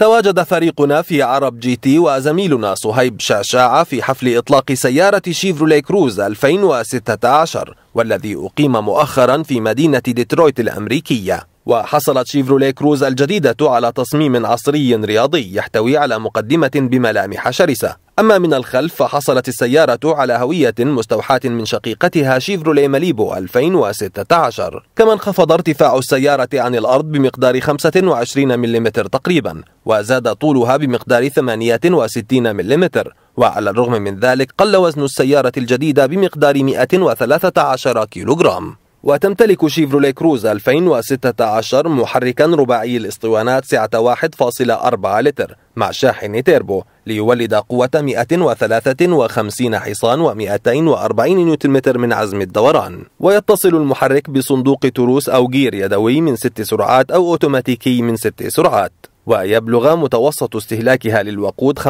تواجد فريقنا في عرب جي تي وزميلنا صهيب شاشاعة في حفل إطلاق سيارة شيفرولي كروز 2016 والذي أقيم مؤخرا في مدينة ديترويت الأمريكية وحصلت شيفروليه كروز الجديدة على تصميم عصري رياضي يحتوي على مقدمة بملامح شرسة أما من الخلف فحصلت السيارة على هوية مستوحاة من شقيقتها شيفروليه ماليبو 2016 كما انخفض ارتفاع السيارة عن الأرض بمقدار 25 ملم تقريبا وزاد طولها بمقدار 68 ملم وعلى الرغم من ذلك قل وزن السيارة الجديدة بمقدار 113 كيلوغرام وتمتلك شيفروليه كروز 2016 محركا رباعي الاسطوانات سعة 1.4 لتر مع شاحن تيربو ليولد قوة 153 حصان و240 نيوتن متر من عزم الدوران ويتصل المحرك بصندوق تروس أو جير يدوي من 6 سرعات أو أوتوماتيكي من 6 سرعات ويبلغ متوسط استهلاكها للوقود 5.8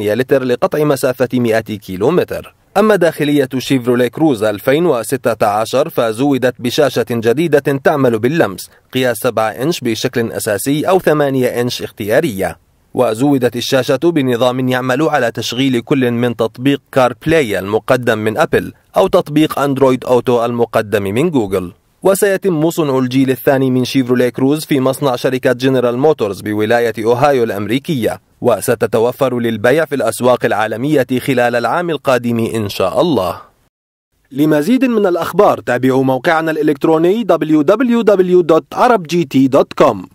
لتر لقطع مسافة 100 كيلومتر أما داخلية شيفروليه كروز 2016 فزودت بشاشة جديدة تعمل باللمس قياس 7 إنش بشكل أساسي أو 8 إنش اختيارية وزودت الشاشة بنظام يعمل على تشغيل كل من تطبيق كار بلاي المقدم من أبل أو تطبيق أندرويد أوتو المقدم من جوجل وسيتم صنع الجيل الثاني من شيفروليه كروز في مصنع شركة جنرال موتورز بولاية أوهايو الأمريكية وستتوفر للبيع في الأسواق العالمية خلال العام القادم إن شاء الله لمزيد من الأخبار تابعوا موقعنا الإلكتروني www.arabgt.com